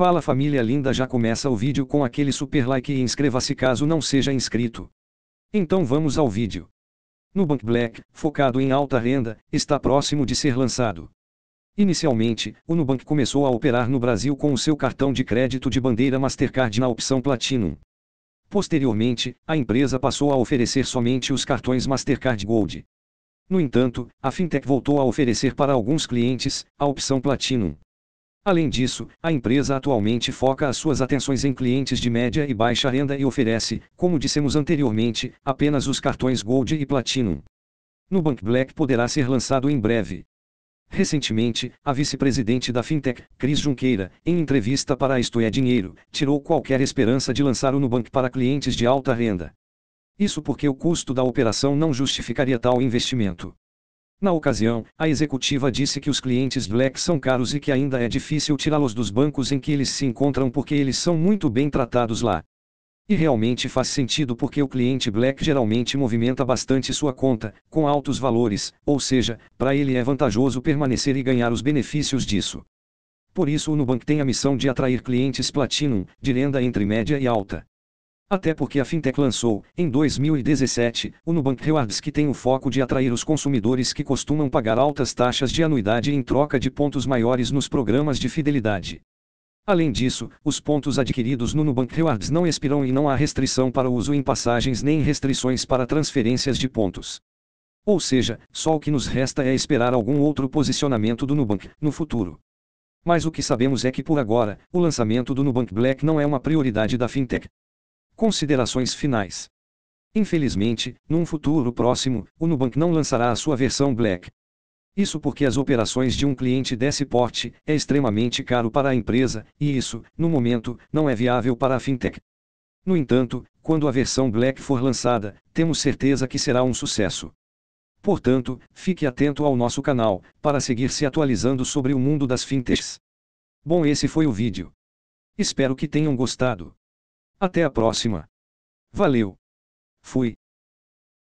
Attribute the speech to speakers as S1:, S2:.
S1: Fala família linda já começa o vídeo com aquele super like e inscreva-se caso não seja inscrito. Então vamos ao vídeo. Nubank Black, focado em alta renda, está próximo de ser lançado. Inicialmente, o Nubank começou a operar no Brasil com o seu cartão de crédito de bandeira Mastercard na opção Platinum. Posteriormente, a empresa passou a oferecer somente os cartões Mastercard Gold. No entanto, a fintech voltou a oferecer para alguns clientes a opção Platinum. Além disso, a empresa atualmente foca as suas atenções em clientes de média e baixa renda e oferece, como dissemos anteriormente, apenas os cartões Gold e Platinum. Nubank Black poderá ser lançado em breve. Recentemente, a vice-presidente da fintech, Cris Junqueira, em entrevista para Isto é Dinheiro, tirou qualquer esperança de lançar o Nubank para clientes de alta renda. Isso porque o custo da operação não justificaria tal investimento. Na ocasião, a executiva disse que os clientes Black são caros e que ainda é difícil tirá-los dos bancos em que eles se encontram porque eles são muito bem tratados lá. E realmente faz sentido porque o cliente Black geralmente movimenta bastante sua conta, com altos valores, ou seja, para ele é vantajoso permanecer e ganhar os benefícios disso. Por isso o Nubank tem a missão de atrair clientes Platinum, de renda entre média e alta. Até porque a Fintech lançou, em 2017, o Nubank Rewards que tem o foco de atrair os consumidores que costumam pagar altas taxas de anuidade em troca de pontos maiores nos programas de fidelidade. Além disso, os pontos adquiridos no Nubank Rewards não expiram e não há restrição para uso em passagens nem restrições para transferências de pontos. Ou seja, só o que nos resta é esperar algum outro posicionamento do Nubank no futuro. Mas o que sabemos é que por agora, o lançamento do Nubank Black não é uma prioridade da fintech. Considerações finais. Infelizmente, num futuro próximo, o Nubank não lançará a sua versão Black. Isso porque as operações de um cliente desse porte é extremamente caro para a empresa, e isso, no momento, não é viável para a fintech. No entanto, quando a versão Black for lançada, temos certeza que será um sucesso. Portanto, fique atento ao nosso canal, para seguir se atualizando sobre o mundo das fintechs. Bom, esse foi o vídeo. Espero que tenham gostado. Até a próxima. Valeu. Fui.